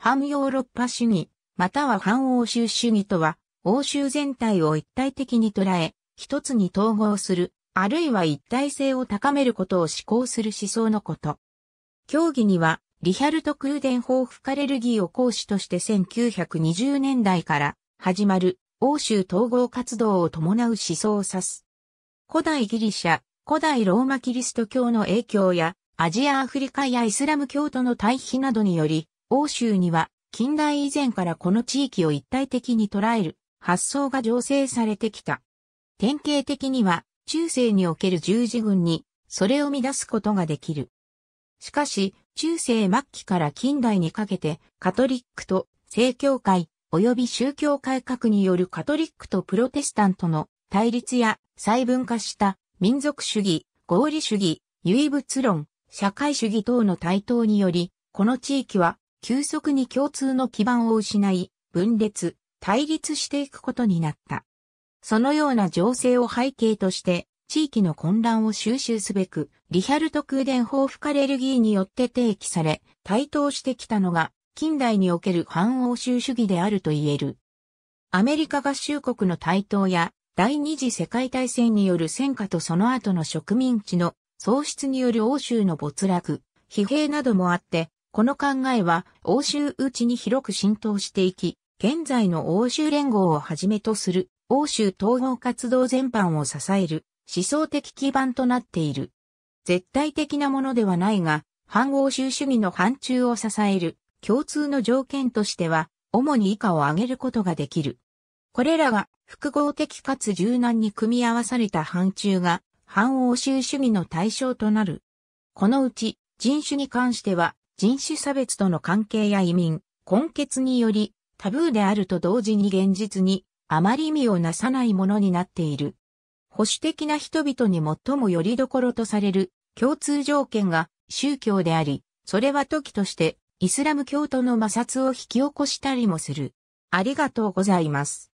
反ヨーロッパ主義、または反欧州主義とは、欧州全体を一体的に捉え、一つに統合する、あるいは一体性を高めることを思考する思想のこと。教義には、リヒャルト・クーデンホーフ・カレルギーを講師として1920年代から始まる欧州統合活動を伴う思想を指す。古代ギリシャ、古代ローマキリスト教の影響やアジア・アフリカやイスラム教徒の対比などにより欧州には近代以前からこの地域を一体的に捉える発想が醸成されてきた。典型的には中世における十字軍にそれを乱すことができる。しかし、中世末期から近代にかけてカトリックと正教会及び宗教改革によるカトリックとプロテスタントの対立や細分化した民族主義、合理主義、唯物論、社会主義等の台頭により、この地域は急速に共通の基盤を失い、分裂、対立していくことになった。そのような情勢を背景として、地域の混乱を収集すべく、リヒャルト空伝報復アレルギーによって提起され、台頭してきたのが、近代における反欧州主義であると言える。アメリカ合衆国の台頭や、第二次世界大戦による戦火とその後の植民地の喪失による欧州の没落、疲弊などもあって、この考えは欧州内に広く浸透していき、現在の欧州連合をはじめとする欧州統合活動全般を支える思想的基盤となっている。絶対的なものではないが、反欧州主義の反中を支える共通の条件としては、主に以下を挙げることができる。これらが複合的かつ柔軟に組み合わされた反中が反欧州主義の対象となる。このうち人種に関しては人種差別との関係や移民、根血により、タブーであると同時に現実に、あまり意味をなさないものになっている。保守的な人々に最もよりどころとされる共通条件が宗教であり、それは時としてイスラム教徒の摩擦を引き起こしたりもする。ありがとうございます。